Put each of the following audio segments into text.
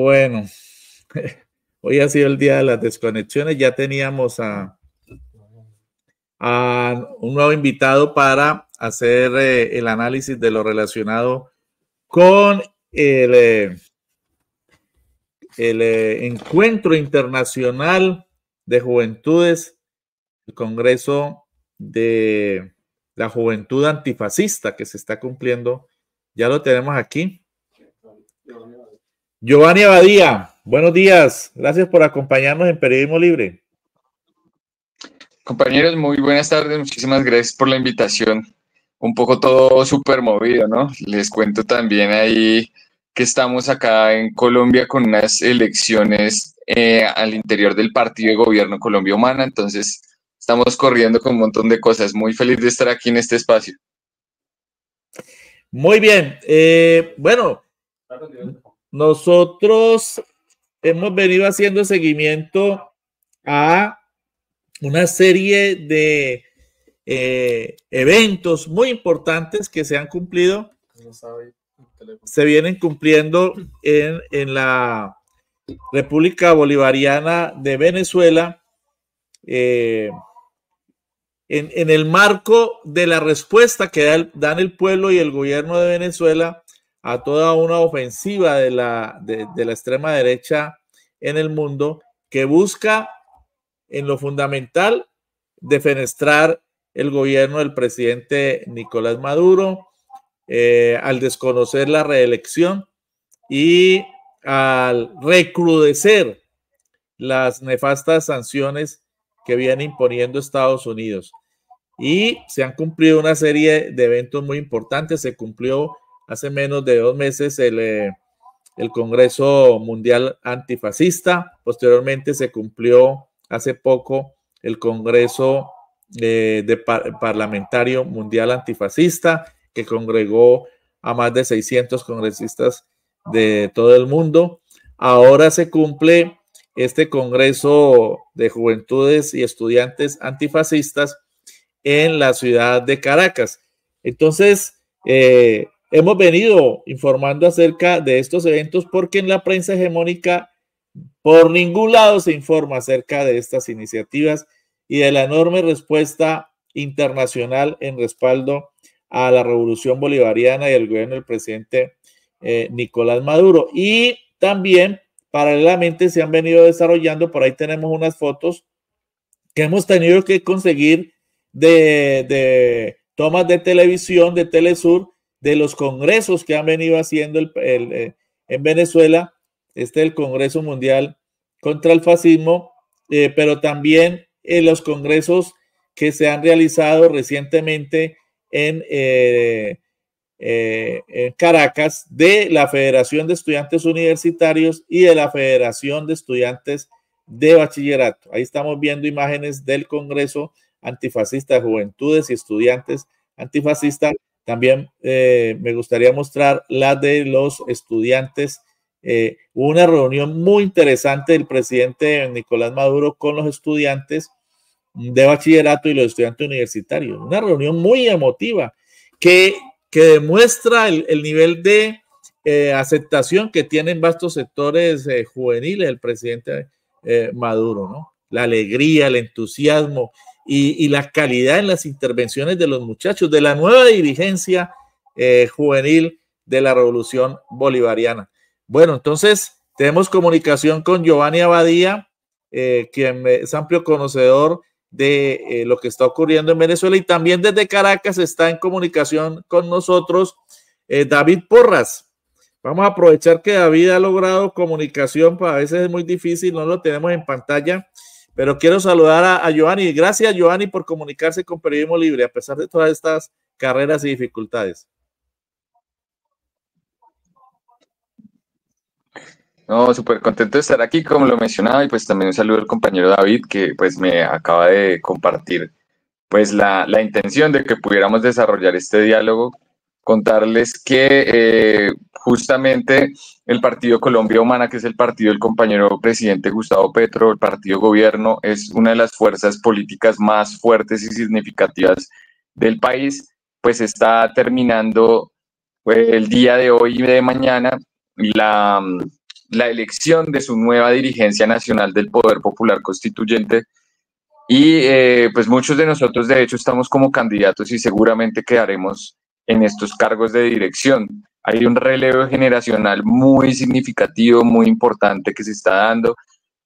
Bueno, hoy ha sido el día de las desconexiones. Ya teníamos a, un nuevo invitado para hacer eh, el análisis de lo relacionado con el, eh, eh, encuentro internacional de juventudes, el Congreso de la Juventud Antifascista que se está cumpliendo. Ya lo tenemos aquí. Giovanni Abadía, buenos días. Gracias por acompañarnos en Periodismo Libre. Compañeros, muy buenas tardes. Muchísimas gracias por la invitación. Un poco todo súper movido, ¿no? Les cuento también ahí que estamos acá en Colombia con unas elecciones eh, al interior del partido de gobierno Colombia Humana. Entonces, estamos corriendo con un montón de cosas. Muy feliz de estar aquí en este espacio. Muy bien. Eh, bueno, nosotros hemos venido haciendo seguimiento a una serie de eh, eventos muy importantes que se han cumplido. se vienen cumpliendo en, en, la República Bolivariana de Venezuela. Eh, en, el marco de la respuesta que dan el pueblo y el gobierno de Venezuela a toda una ofensiva de la, de, la extrema derecha en el mundo que busca en lo fundamental defenestrar el gobierno del presidente Nicolás Maduro eh, al desconocer la reelección y al recrudecer las nefastas sanciones que viene imponiendo Estados Unidos. Y se han cumplido una serie de eventos muy importantes. Se cumplió hace menos de dos meses eh, el, Congreso Mundial Antifascista, posteriormente se cumplió hace poco el Congreso eh, de Parlamentario Mundial Antifascista, que congregó a más de 600 congresistas de todo el mundo. Ahora se cumple este Congreso de Juventudes y Estudiantes Antifascistas en la ciudad de Caracas. Entonces, eh, Hemos venido informando acerca de estos eventos porque en la prensa hegemónica por ningún lado se informa acerca de estas iniciativas y de la enorme respuesta internacional en respaldo a la revolución bolivariana y el gobierno del presidente eh, Nicolás Maduro. Y también, paralelamente, se han venido desarrollando, por ahí tenemos unas fotos que hemos tenido que conseguir de, de tomas de televisión, de Telesur, de los congresos que han venido haciendo el, eh, en Venezuela, este el Congreso Mundial contra el Fascismo, eh, pero también en eh, los congresos que se han realizado recientemente en, en Caracas de la Federación de Estudiantes Universitarios y de la Federación de Estudiantes de Bachillerato. Ahí estamos viendo imágenes del Congreso Antifascista de Juventudes y Estudiantes Antifascistas también eh, me gustaría mostrar la de los estudiantes. hubo eh, una reunión muy interesante del presidente Nicolás Maduro con los estudiantes de bachillerato y los estudiantes universitarios. Una reunión muy emotiva que, que demuestra el, nivel de eh, aceptación que tienen vastos sectores juveniles el presidente Maduro, ¿no? La alegría, el entusiasmo, y, la calidad en las intervenciones de los muchachos, de la nueva dirigencia eh, juvenil de la Revolución Bolivariana. Bueno, entonces tenemos comunicación con Giovanni Abadía, eh, quien es amplio conocedor de eh, lo que está ocurriendo en Venezuela y también desde Caracas está en comunicación con nosotros David Porras. Vamos a aprovechar que David ha logrado comunicación, para pues, a veces es muy difícil, no lo tenemos en pantalla. Pero quiero saludar a, a Giovanni. Gracias, Giovanni, por comunicarse con Periodismo Libre, a pesar de todas estas carreras y dificultades. No, súper contento de estar aquí, como lo mencionaba, y pues también un saludo al compañero David, que pues me acaba de compartir pues la, la intención de que pudiéramos desarrollar este diálogo contarles que eh, justamente el Partido Colombia Humana, que es el partido del compañero presidente Gustavo Petro, el partido gobierno, es una de las fuerzas políticas más fuertes y significativas del país, pues está terminando eh, el día de hoy y de mañana la, la elección de su nueva dirigencia nacional del Poder Popular Constituyente. Y eh, pues muchos de nosotros de hecho estamos como candidatos y seguramente quedaremos en estos cargos de dirección. Hay un relevo generacional muy significativo, muy importante que se está dando.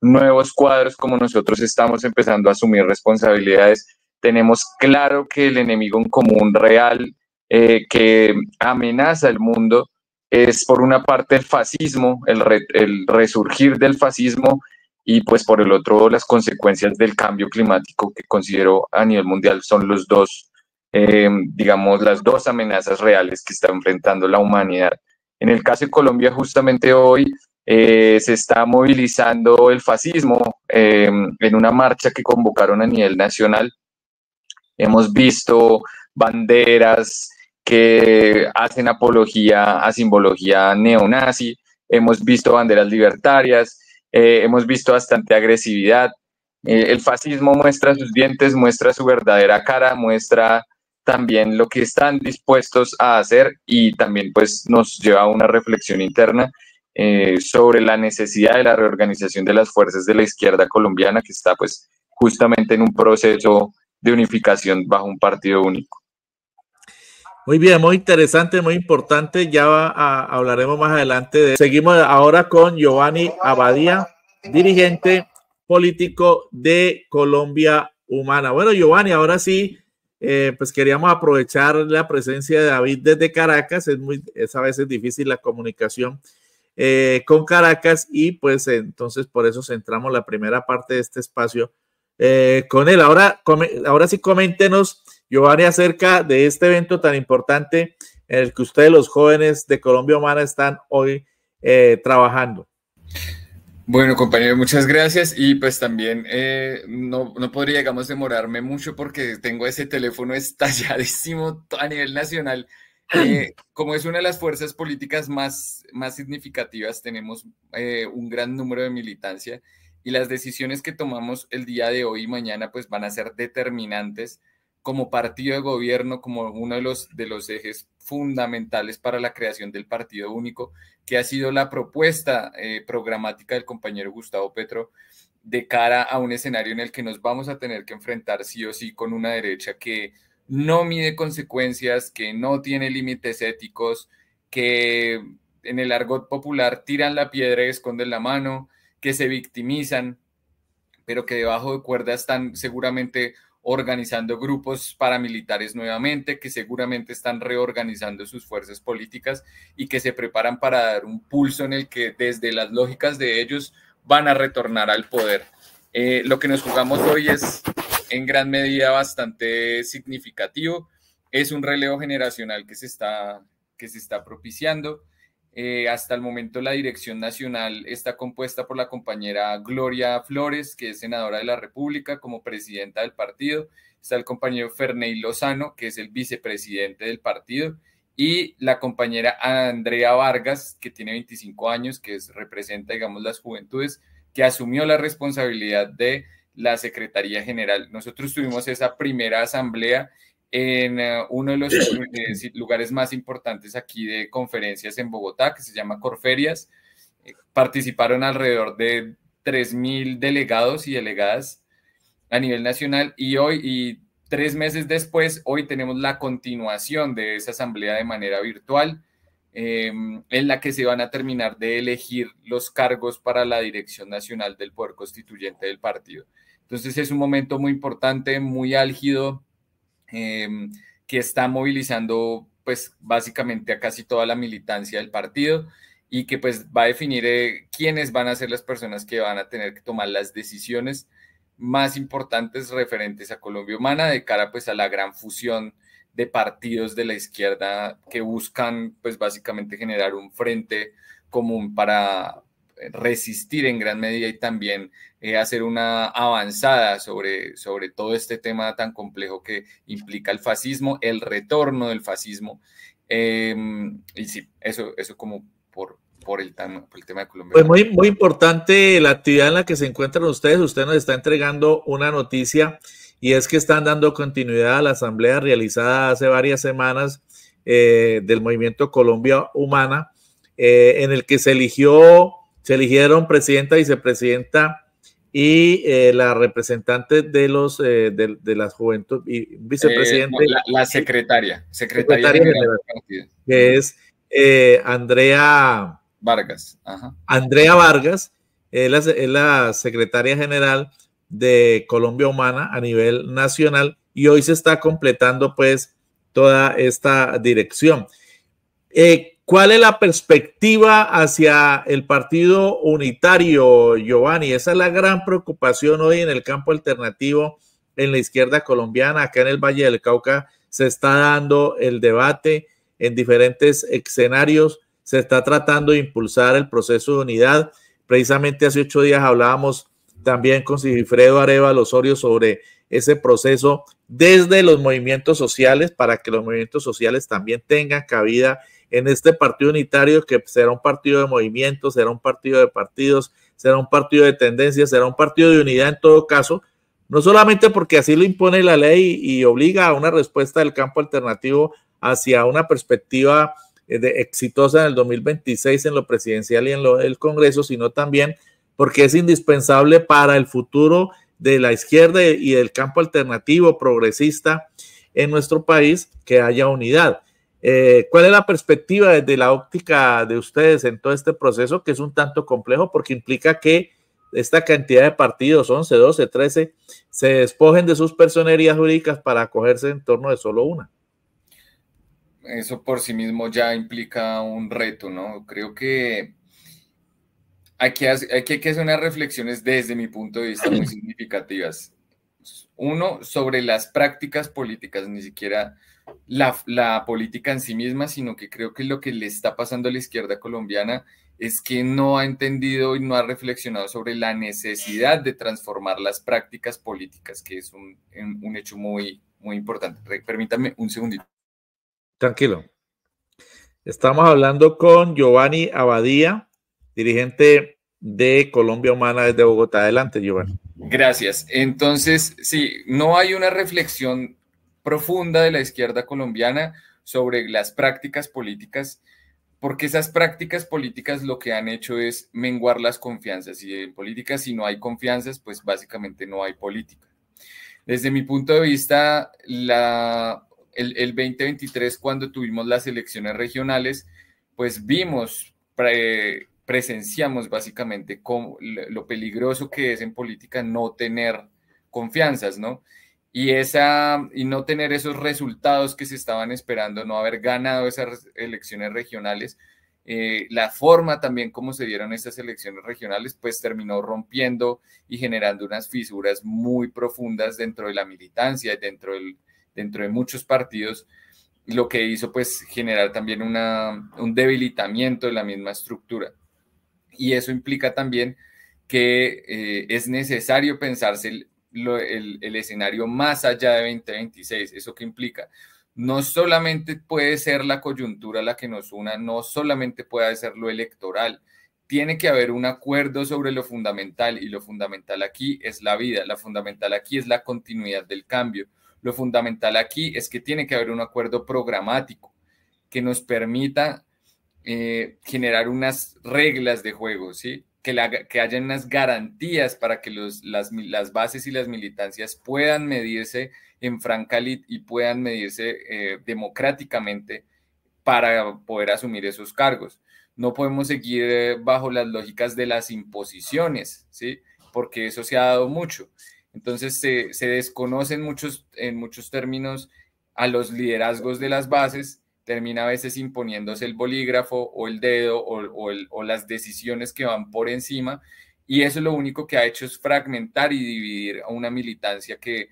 Nuevos cuadros como nosotros estamos empezando a asumir responsabilidades. Tenemos claro que el enemigo en común real eh, que amenaza el mundo es por una parte el fascismo, el, el resurgir del fascismo y pues por el otro las consecuencias del cambio climático que considero a nivel mundial son los dos Em, digamos, las dos amenazas reales que está enfrentando la humanidad. En el caso de Colombia, justamente hoy eh, se está movilizando el fascismo em, en una marcha que convocaron a nivel nacional. Hemos visto banderas que hacen apología a simbología neonazi, hemos visto banderas libertarias, eh, hemos visto bastante agresividad. Eh, el fascismo muestra sus dientes, muestra su verdadera cara, muestra también lo que están dispuestos a hacer y también pues nos lleva a una reflexión interna eh, sobre la necesidad de la reorganización de las fuerzas de la izquierda colombiana que está pues justamente en un proceso de unificación bajo un partido único. Muy bien, muy interesante, muy importante. Ya ah, hablaremos más adelante. De, seguimos ahora con Giovanni Abadía, dirigente político de Colombia Humana. Bueno, Giovanni, ahora sí, eh, pues queríamos aprovechar la presencia de David desde Caracas. Es, muy, es a veces difícil la comunicación eh, con Caracas y pues entonces por eso centramos la primera parte de este espacio eh, con él. Ahora, ahora sí coméntenos, Giovanni, acerca de este evento tan importante en el que ustedes los jóvenes de Colombia Humana están hoy trabajando. Bueno, compañero, muchas gracias. Y pues también eh, no, no, podría, digamos, demorarme mucho porque tengo ese teléfono estalladísimo a nivel nacional. como es una de las fuerzas políticas más, más significativas, tenemos eh, un gran número de militancia y las decisiones que tomamos el día de hoy y mañana pues van a ser determinantes como partido de gobierno, como uno de los, de los ejes fundamentales para la creación del partido único, que ha sido la propuesta eh, programática del compañero Gustavo Petro de cara a un escenario en el que nos vamos a tener que enfrentar sí o sí con una derecha que no mide consecuencias, que no tiene límites éticos, que en el argot popular tiran la piedra y esconden la mano, que se victimizan, pero que debajo de cuerda están seguramente organizando grupos paramilitares nuevamente, que seguramente están reorganizando sus fuerzas políticas y que se preparan para dar un pulso en el que desde las lógicas de ellos van a retornar al poder. Eh, lo que nos jugamos hoy es en gran medida bastante significativo. Es un relevo generacional que se está, que se está propiciando. Eh, hasta el momento la dirección nacional está compuesta por la compañera Gloria Flores, que es senadora de la República como presidenta del partido. Está el compañero Ferney Lozano, que es el vicepresidente del partido. Y la compañera Andrea Vargas, que tiene 25 años, que representa, digamos, las juventudes, que asumió la responsabilidad de la Secretaría General. Nosotros tuvimos esa primera asamblea en eh, uno de los eh, lugares más importantes aquí de conferencias en Bogotá, que se llama Corferias. Eh, participaron alrededor de 3.000 delegados y delegadas a nivel nacional y hoy, y tres meses después, hoy tenemos la continuación de esa asamblea de manera virtual, em, en la que se van a terminar de elegir los cargos para la Dirección Nacional del Poder Constituyente del Partido. Entonces es un momento muy importante, muy álgido, Em, que está movilizando pues básicamente a casi toda la militancia del partido y que pues va a definir eh, quiénes van a ser las personas que van a tener que tomar las decisiones más importantes referentes a Colombia Humana de cara pues a la gran fusión de partidos de la izquierda que buscan pues básicamente generar un frente común para, resistir en gran medida y también eh, hacer una avanzada sobre, sobre todo este tema tan complejo que implica el fascismo, el retorno del fascismo. Em, y sí, eso, eso como por, por el, tema, el tema de Colombia. Pues muy, muy importante la actividad en la que se encuentran ustedes. Usted nos está entregando una noticia y es que están dando continuidad a la asamblea realizada hace varias semanas eh, del movimiento Colombia Humana, eh, en el que se eligió se eligieron presidenta, vicepresidenta y eh, la representante de los eh, de, las juventud y vicepresidente eh, la, secretaria secretaria, que es Andrea Vargas Andrea Vargas es la, es la, secretaria general de Colombia Humana a nivel nacional y hoy se está completando pues toda esta dirección eh, ¿Cuál es la perspectiva hacia el partido unitario, Giovanni? Esa es la gran preocupación hoy en el campo alternativo, en la izquierda colombiana, acá en el Valle del Cauca, se está dando el debate en diferentes escenarios, se está tratando de impulsar el proceso de unidad. Precisamente hace ocho días hablábamos también con Sigifredo Areva Osorio sobre ese proceso desde los movimientos sociales para que los movimientos sociales también tengan cabida en este partido unitario que será un partido de movimiento, será un partido de partidos, será un partido de tendencias, será un partido de unidad en todo caso, no solamente porque así lo impone la ley y obliga a una respuesta del campo alternativo hacia una perspectiva eh, exitosa en el 2026 en lo presidencial y en lo del Congreso, sino también porque es indispensable para el futuro de la izquierda y del campo alternativo progresista en nuestro país que haya unidad. Eh, ¿Cuál es la perspectiva desde la óptica de ustedes en todo este proceso que es un tanto complejo porque implica que esta cantidad de partidos, 11, 12, 13, se despojen de sus personerías jurídicas para acogerse en torno de solo una? Eso por sí mismo ya implica un reto, ¿no? Creo que aquí hay que hacer unas reflexiones desde mi punto de vista muy significativas. Uno, sobre las prácticas políticas, ni siquiera la, política en sí misma, sino que creo que lo que le está pasando a la izquierda colombiana es que no ha entendido y no ha reflexionado sobre la necesidad de transformar las prácticas políticas, que es un, hecho muy, muy importante. Permítame un segundito. Tranquilo. Estamos hablando con Giovanni Abadía, dirigente de Colombia Humana desde Bogotá. Adelante, Giovanni. Gracias. Entonces, sí, no hay una reflexión profunda de la izquierda colombiana sobre las prácticas políticas, porque esas prácticas políticas lo que han hecho es menguar las confianzas y en política si no hay confianzas, pues básicamente no hay política. Desde mi punto de vista, la, el, 2023, cuando tuvimos las elecciones regionales, pues vimos... presenciamos básicamente lo peligroso que es en política no tener confianzas, ¿no? y, esa, y no tener esos resultados que se estaban esperando, no haber ganado esas elecciones regionales, eh, la forma también como se dieron esas elecciones regionales, pues terminó rompiendo y generando unas fisuras muy profundas dentro de la militancia, dentro, del, dentro de muchos partidos, lo que hizo pues generar también un debilitamiento de la misma estructura. Y eso implica también que eh, es necesario pensarse el, escenario más allá de 2026. ¿Eso qué implica? no solamente puede ser la coyuntura la que nos una, no solamente puede ser lo electoral, tiene que haber un acuerdo sobre lo fundamental y lo fundamental aquí es la vida, lo fundamental aquí es la continuidad del cambio, lo fundamental aquí es que tiene que haber un acuerdo programático que nos permita eh, generar unas reglas de juego, ¿sí? que, la, que haya unas garantías para que las, bases y las militancias puedan medirse en franca y puedan medirse eh, democráticamente para poder asumir esos cargos. No podemos seguir eh, bajo las lógicas de las imposiciones, ¿sí? porque eso se ha dado mucho. Entonces se, se desconocen muchos, en muchos términos a los liderazgos de las bases termina a veces imponiéndose el bolígrafo o el dedo o, las decisiones que van por encima. Y eso lo único que ha hecho es fragmentar y dividir a una militancia que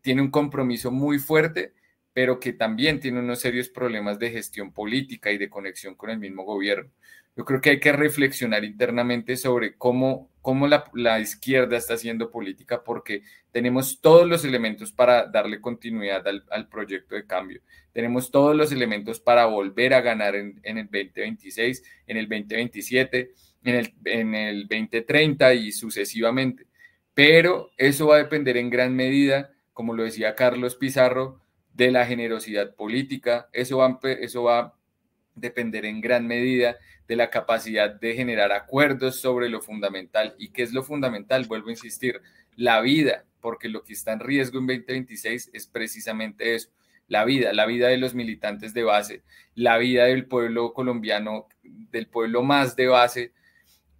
tiene un compromiso muy fuerte, pero que también tiene unos serios problemas de gestión política y de conexión con el mismo gobierno. Yo creo que hay que reflexionar internamente sobre cómo cómo la, izquierda está haciendo política, porque tenemos todos los elementos para darle continuidad al, proyecto de cambio. Tenemos todos los elementos para volver a ganar en, el 2026, en el 2027, en el, en el 2030 y sucesivamente. Pero eso va a depender en gran medida, como lo decía Carlos Pizarro, de la generosidad política. Eso va, eso va depender en gran medida de la capacidad de generar acuerdos sobre lo fundamental. ¿Y qué es lo fundamental? Vuelvo a insistir, la vida, porque lo que está en riesgo en 2026 es precisamente eso, la vida, la vida de los militantes de base, la vida del pueblo colombiano, del pueblo más de base,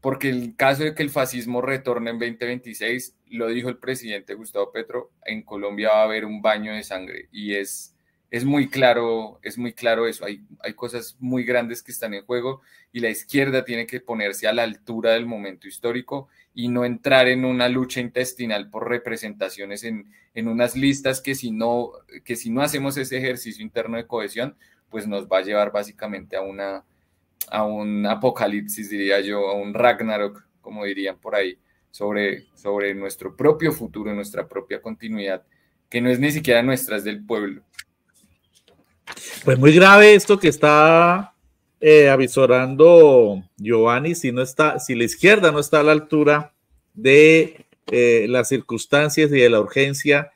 porque el caso de que el fascismo retorne en 2026, lo dijo el presidente Gustavo Petro, en Colombia va a haber un baño de sangre y es es muy claro, es muy claro eso. Hay, hay cosas muy grandes que están en juego y la izquierda tiene que ponerse a la altura del momento histórico y no entrar en una lucha intestinal por representaciones en, en unas listas que si, no, que si no hacemos ese ejercicio interno de cohesión, pues nos va a llevar básicamente a, una, a un apocalipsis, diría yo, a un Ragnarok, como dirían por ahí, sobre, sobre nuestro propio futuro, nuestra propia continuidad, que no es ni siquiera nuestra, es del pueblo. Pues muy grave esto que está eh, avisorando Giovanni, si no está, si la izquierda no está a la altura de eh, las circunstancias y de la urgencia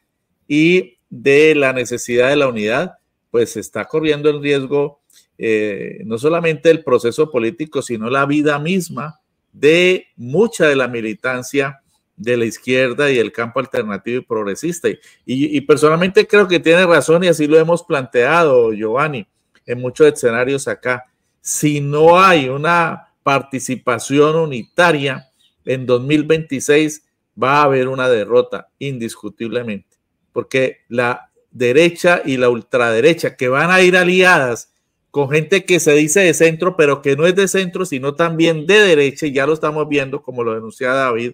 y de la necesidad de la unidad, pues está corriendo el riesgo eh, no solamente el proceso político, sino la vida misma de mucha de la militancia de la izquierda y el campo alternativo y progresista. Y, personalmente creo que tiene razón y así lo hemos planteado, Giovanni, en muchos escenarios acá. Si no hay una participación unitaria en 2026, va a haber una derrota, indiscutiblemente, porque la derecha y la ultraderecha, que van a ir aliadas con gente que se dice de centro, pero que no es de centro, sino también de derecha, y ya lo estamos viendo, como lo denuncia David,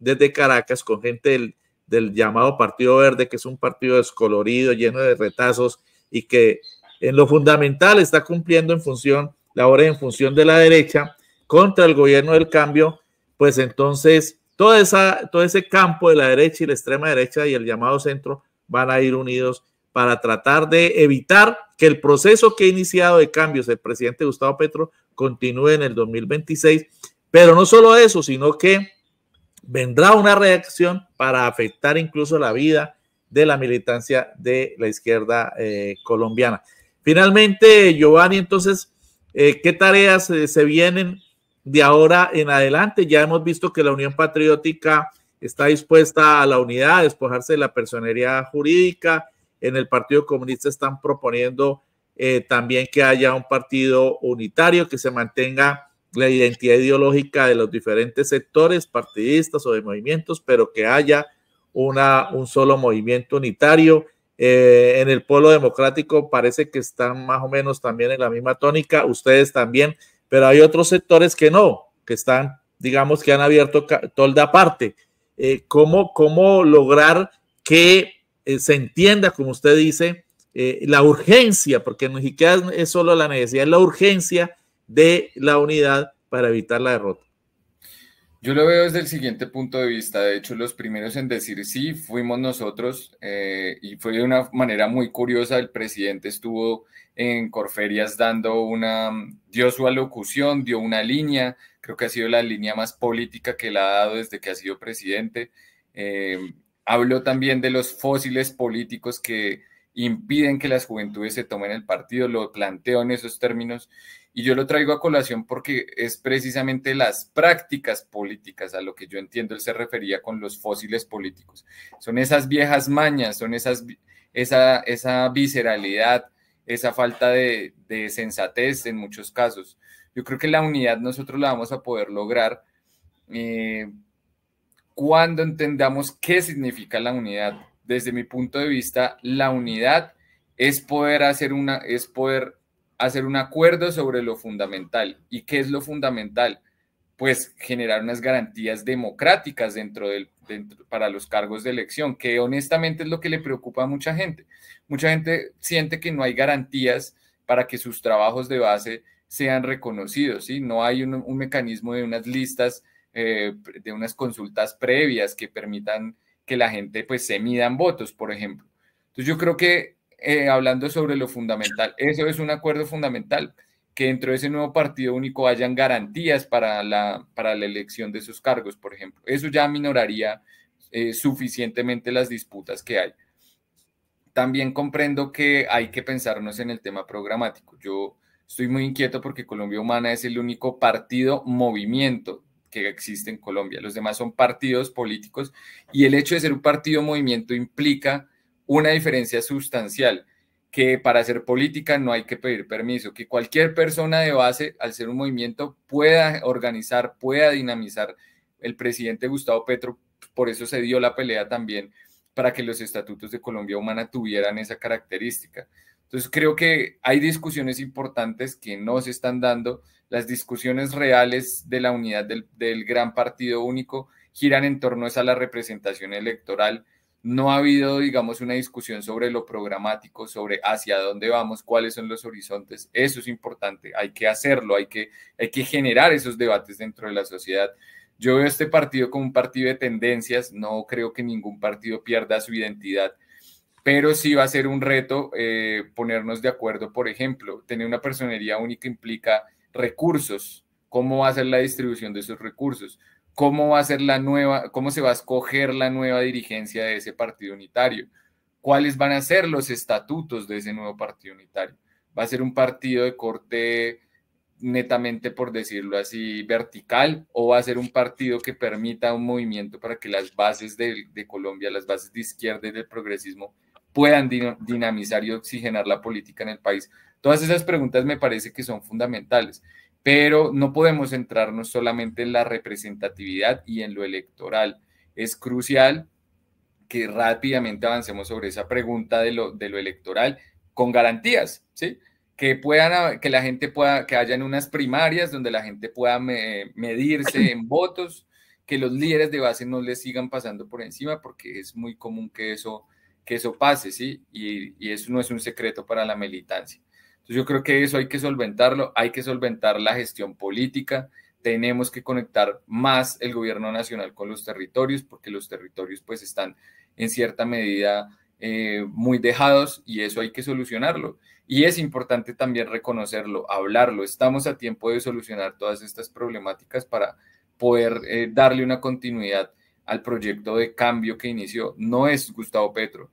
desde Caracas con gente del, del llamado Partido Verde, que es un partido descolorido, lleno de retazos y que en lo fundamental está cumpliendo en función, la hora en función de la derecha contra el gobierno del cambio, pues entonces toda esa, todo ese campo de la derecha y la extrema derecha y el llamado centro van a ir unidos para tratar de evitar que el proceso que ha iniciado de cambios el presidente Gustavo Petro continúe en el 2026. Pero no solo eso, sino que vendrá una reacción para afectar incluso la vida de la militancia de la izquierda eh, colombiana. Finalmente, Giovanni, entonces, eh, ¿qué tareas eh, se vienen de ahora en adelante? Ya hemos visto que la Unión Patriótica está dispuesta a la unidad, a despojarse de la personería jurídica. En el Partido Comunista están proponiendo también que haya un partido unitario que se mantenga la identidad ideológica de los diferentes sectores partidistas o de movimientos, pero que haya una, un solo movimiento unitario. Eh, en el pueblo democrático parece que están más o menos también en la misma tónica, ustedes también, pero hay otros sectores que no, que están, digamos, que han abierto tolda aparte. Eh, ¿cómo, ¿Cómo lograr que eh, se entienda, como usted dice, eh, la urgencia, porque en siquiera es solo la necesidad, es la urgencia de la unidad para evitar la derrota. Yo lo veo desde el siguiente punto de vista. De hecho, los primeros en decir sí fuimos nosotros eh, y fue de una manera muy curiosa. El presidente estuvo en Corferias dando una, dio su alocución, dio una línea. Creo que ha sido la línea más política que le ha dado desde que ha sido presidente. Eh, habló también de los fósiles políticos que impiden que las juventudes se tomen el partido. Lo planteó en esos términos y yo lo traigo a colación porque es precisamente las prácticas políticas a lo que yo entiendo él se refería con los fósiles políticos. Son esas viejas mañas, son esas, esa, esa visceralidad, esa falta de, sensatez en muchos casos. Yo creo que la unidad nosotros la vamos a poder lograr eh, cuando entendamos qué significa la unidad. Desde mi punto de vista, la unidad es poder hacer una, es poder hacer un acuerdo sobre lo fundamental. ¿Y qué es lo fundamental? Pues generar unas garantías democráticas dentro del, para los cargos de elección, que honestamente es lo que le preocupa a mucha gente. Mucha gente siente que no hay garantías para que sus trabajos de base sean reconocidos, ¿sí? No hay un, mecanismo de unas listas, eh, de unas consultas previas que permitan que la gente pues se midan votos, por ejemplo. Entonces yo creo que eh, hablando sobre lo fundamental. Eso es un acuerdo fundamental, que dentro de ese nuevo partido único hayan garantías para la, elección de sus cargos, por ejemplo. Eso ya minoraría eh, suficientemente las disputas que hay. También comprendo que hay que pensarnos en el tema programático. Yo estoy muy inquieto porque Colombia Humana es el único partido movimiento que existe en Colombia. Los demás son partidos políticos y el hecho de ser un partido movimiento implica una diferencia sustancial, que para hacer política no hay que pedir permiso, que cualquier persona de base, al ser un movimiento, pueda organizar, pueda dinamizar. El presidente Gustavo Petro, por eso se dio la pelea también, para que los estatutos de Colombia Humana tuvieran esa característica. Entonces creo que hay discusiones importantes que no se están dando. Las discusiones reales de la unidad del, gran partido único giran en torno a esa la representación electoral, no ha habido, digamos, una discusión sobre lo programático, sobre hacia dónde vamos, cuáles son los horizontes. Eso es importante, hay que hacerlo, hay que, hay que generar esos debates dentro de la sociedad. Yo veo este partido como un partido de tendencias, no creo que ningún partido pierda su identidad, pero sí va a ser un reto eh, ponernos de acuerdo, por ejemplo, tener una personería única implica recursos, cómo va a ser la distribución de esos recursos, cómo va a ser la nueva, cómo se va a escoger la nueva dirigencia de ese partido unitario, cuáles van a ser los estatutos de ese nuevo partido unitario. Va a ser un partido de corte netamente, por decirlo así, vertical o va a ser un partido que permita un movimiento para que las bases de, Colombia, las bases de izquierda y del progresismo puedan dinamizar y oxigenar la política en el país. Todas esas preguntas me parece que son fundamentales pero no podemos centrarnos solamente en la representatividad y en lo electoral. Es crucial que rápidamente avancemos sobre esa pregunta de lo, electoral con garantías, ¿sí? Que, puedan, que la gente pueda, que hayan unas primarias donde la gente pueda medirse en votos, que los líderes de base no les sigan pasando por encima, porque es muy común que eso, que eso pase, ¿sí? y eso no es un secreto para la militancia yo creo que eso hay que solventarlo, hay que solventar la gestión política, tenemos que conectar más el gobierno nacional con los territorios, porque los territorios pues están en cierta medida eh, muy dejados y eso hay que solucionarlo. Y es importante también reconocerlo, hablarlo. Estamos a tiempo de solucionar todas estas problemáticas para poder eh, darle una continuidad al proyecto de cambio que inició. No es Gustavo Petro,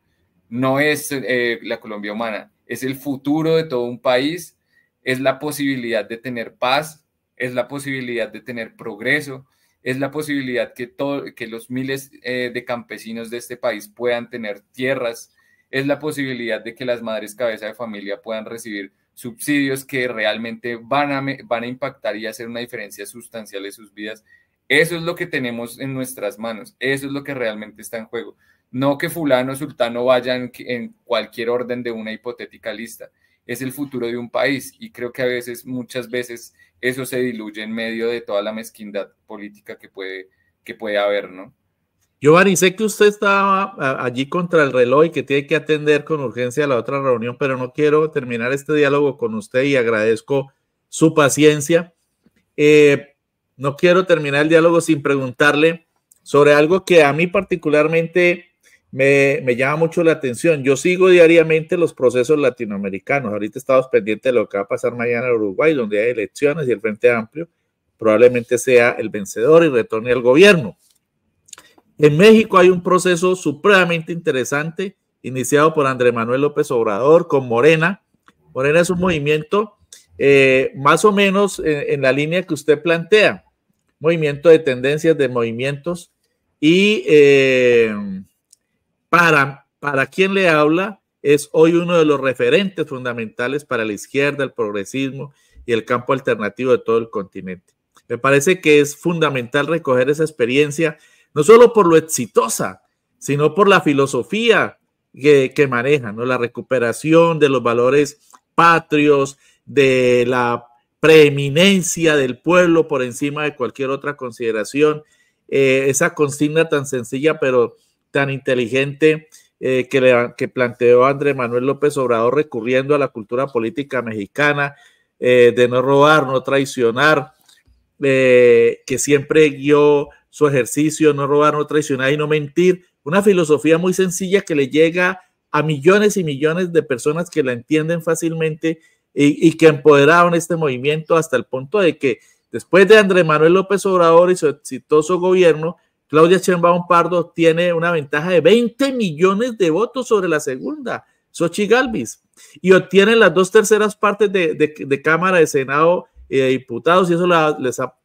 no es eh, la Colombia humana, es el futuro de todo un país, es la posibilidad de tener paz, es la posibilidad de tener progreso, es la posibilidad que, que los miles eh, de campesinos de este país puedan tener tierras, es la posibilidad de que las madres cabeza de familia puedan recibir subsidios que realmente van a, van a impactar y hacer una diferencia sustancial en sus vidas. Eso es lo que tenemos en nuestras manos, eso es lo que realmente está en juego. No que fulano o sultano vayan en cualquier orden de una hipotética lista. Es el futuro de un país y creo que a veces, muchas veces, eso se diluye en medio de toda la mezquindad política que puede, que puede haber, ¿no? Giovanni, sé que usted estaba ah, allí contra el reloj y que tiene que atender con urgencia a la otra reunión, pero no quiero terminar este diálogo con usted y agradezco su paciencia. Eh, no quiero terminar el diálogo sin preguntarle sobre algo que a mí particularmente me, llama mucho la atención. Yo sigo diariamente los procesos latinoamericanos. Ahorita estamos pendientes de lo que va a pasar mañana en Uruguay, donde hay elecciones y el Frente Amplio probablemente sea el vencedor y retorne al gobierno. En México hay un proceso supremamente interesante iniciado por Andrés Manuel López Obrador con Morena. Morena es un movimiento eh, más o menos en, la línea que usted plantea, movimiento de tendencias, de movimientos y eh, para, quien le habla, es hoy uno de los referentes fundamentales para la izquierda, el progresismo y el campo alternativo de todo el continente. Me parece que es fundamental recoger esa experiencia, no solo por lo exitosa, sino por la filosofía que, maneja, la recuperación de los valores patrios, de la preeminencia del pueblo por encima de cualquier otra consideración, eh, esa consigna tan sencilla pero tan inteligente eh, que, le, planteó Andrés Manuel López Obrador recurriendo a la cultura política mexicana eh, de no robar, no traicionar, eh, que siempre guió su ejercicio, no robar, no traicionar y no mentir. Una filosofía muy sencilla que le llega a millones y millones de personas que la entienden fácilmente y, y que empoderaron este movimiento hasta el punto de que después de Andrés Manuel López Obrador y su exitoso gobierno, Claudia Sheinbaum Pardo tiene una ventaja de 20 millones de votos sobre la segunda, Sochi Galvis, y obtiene las dos terceras partes de, Cámara, de Senado y de Diputados, y eso les ha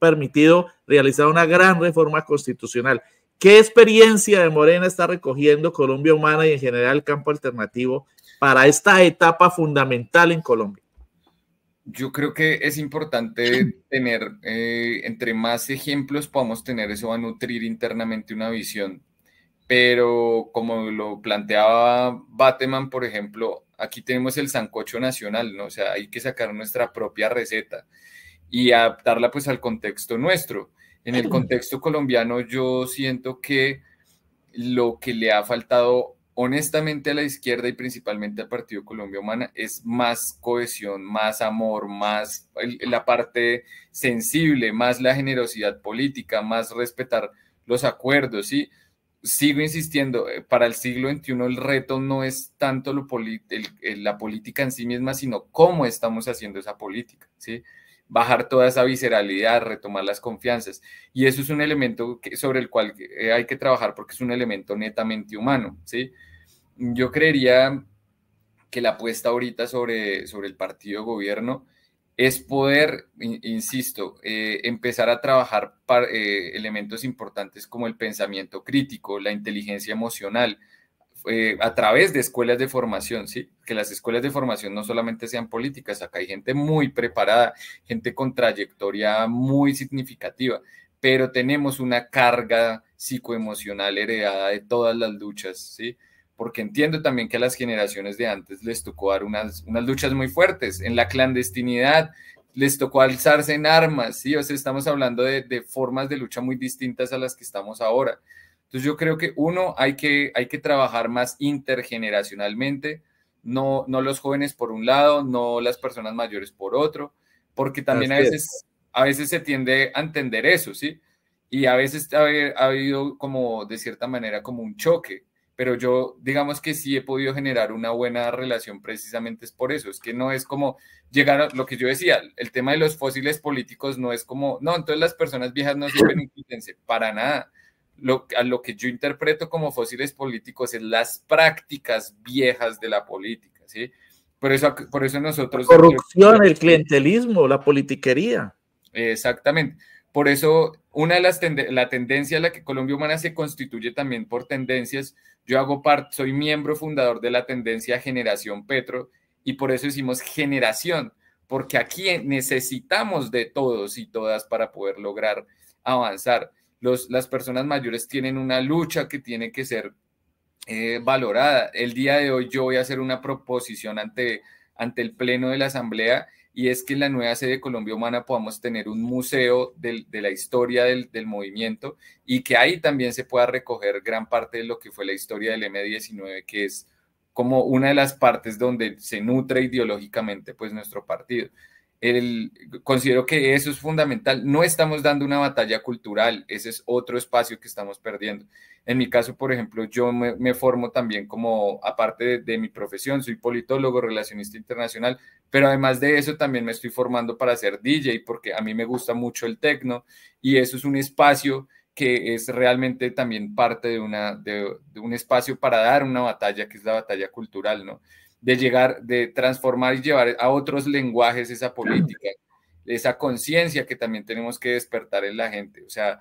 permitido realizar una gran reforma constitucional. ¿Qué experiencia de Morena está recogiendo Colombia Humana y en general el campo alternativo para esta etapa fundamental en Colombia? Yo creo que es importante tener, eh, entre más ejemplos podamos tener, eso va a nutrir internamente una visión. Pero como lo planteaba Batman, por ejemplo, aquí tenemos el sancocho nacional, ¿no? O sea, hay que sacar nuestra propia receta y adaptarla pues al contexto nuestro. En el contexto colombiano yo siento que lo que le ha faltado honestamente a la izquierda y principalmente al Partido Colombia Humana es más cohesión, más amor, más la parte sensible, más la generosidad política, más respetar los acuerdos, ¿sí? Sigo insistiendo, eh, para el siglo XXI el reto no es tanto lo la política en sí misma, sino cómo estamos haciendo esa política, ¿sí? bajar toda esa visceralidad, retomar las confianzas. Y eso es un elemento sobre el cual eh, hay que trabajar porque es un elemento netamente humano, ¿sí? Yo creería que la apuesta ahorita sobre, sobre el partido gobierno es poder, insisto, eh, empezar a trabajar eh, elementos importantes como el pensamiento crítico, la inteligencia emocional, eh, a través de escuelas de formación, ¿sí? Que las escuelas de formación no solamente sean políticas, acá hay gente muy preparada, gente con trayectoria muy significativa, pero tenemos una carga psicoemocional heredada de todas las luchas, ¿sí? Porque entiendo también que a las generaciones de antes les tocó dar unas, luchas muy fuertes en la clandestinidad, les tocó alzarse en armas, ¿sí? O estamos hablando de formas de lucha muy distintas a las que estamos ahora. Entonces yo creo que uno, hay que, hay que trabajar más intergeneracionalmente, no, no los jóvenes por un lado, no las personas mayores por otro, porque también a veces, a veces se tiende a entender eso, ¿sí? Y a veces ha, habido como, de cierta manera, como un choque, pero yo digamos que sí he podido generar una buena relación precisamente es por eso, es que no es como llegar a lo que yo decía, el tema de los fósiles políticos no es como, no, entonces las personas viejas no sirven, para nada, lo, a lo que yo interpreto como fósiles políticos es las prácticas viejas de la política, ¿sí? Por eso, por eso nosotros... corrupción, el clientelismo, la politiquería. Exactamente. Por eso, una de las la tendencia a la que Colombia Humana se constituye también por tendencias, yo hago parte, soy miembro fundador de la tendencia Generación Petro y por eso decimos generación, porque aquí necesitamos de todos y todas para poder lograr avanzar las personas mayores tienen una lucha que tiene que ser eh, valorada. El día de hoy yo voy a hacer una proposición ante, ante el Pleno de la Asamblea y es que en la nueva sede de Colombia Humana podamos tener un museo de la historia del, movimiento y que ahí también se pueda recoger gran parte de lo que fue la historia del M19, que es como una de las partes donde se nutre ideológicamente pues nuestro partido el, considero que eso es fundamental. No estamos dando una batalla cultural, ese es otro espacio que estamos perdiendo. En mi caso, por ejemplo, yo me, formo también como, aparte de, mi profesión, soy politólogo, relacionista internacional, pero además de eso también me estoy formando para ser DJ, porque a mí me gusta mucho el tecno y eso es un espacio que es realmente también parte de, una, de un espacio para dar una batalla, que es la batalla cultural, ¿no? de llegar, de transformar y llevar a otros lenguajes esa política, esa conciencia que también tenemos que despertar en la gente. O sea,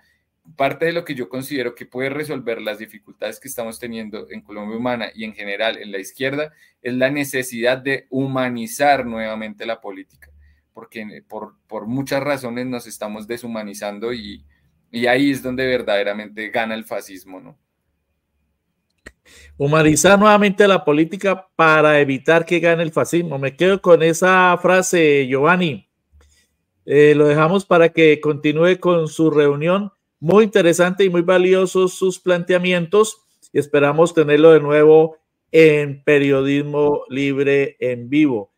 parte de lo que yo considero que puede resolver las dificultades que estamos teniendo en Colombia Humana y en general en la izquierda es la necesidad de humanizar nuevamente la política, porque por, por muchas razones nos estamos deshumanizando y, y ahí es donde verdaderamente gana el fascismo, ¿no? Humanizar nuevamente la política para evitar que gane el fascismo. Me quedo con esa frase, Giovanni. Eh, lo dejamos para que continúe con su reunión. Muy interesante y muy valiosos sus planteamientos. Y esperamos tenerlo de nuevo en periodismo libre en vivo.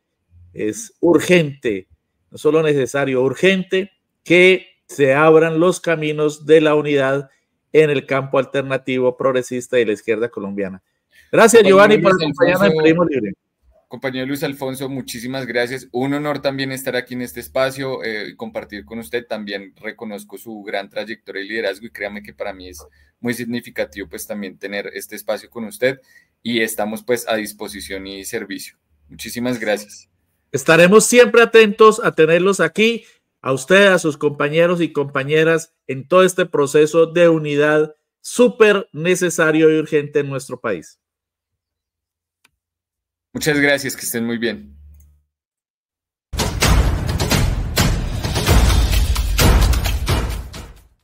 Es urgente, no solo necesario, urgente que se abran los caminos de la unidad en el campo alternativo progresista de la izquierda colombiana. Gracias, Giovanni, por acompañarnos en Libre. Compañero Luis Alfonso, muchísimas gracias. Un honor también estar aquí en este espacio eh, y compartir con usted. También reconozco su gran trayectoria y liderazgo y créame que para mí es muy significativo pues también tener este espacio con usted y estamos pues a disposición y servicio. Muchísimas gracias. Estaremos siempre atentos a tenerlos aquí a usted, a sus compañeros y compañeras en todo este proceso de unidad súper necesario y urgente en nuestro país. Muchas gracias, que estén muy bien.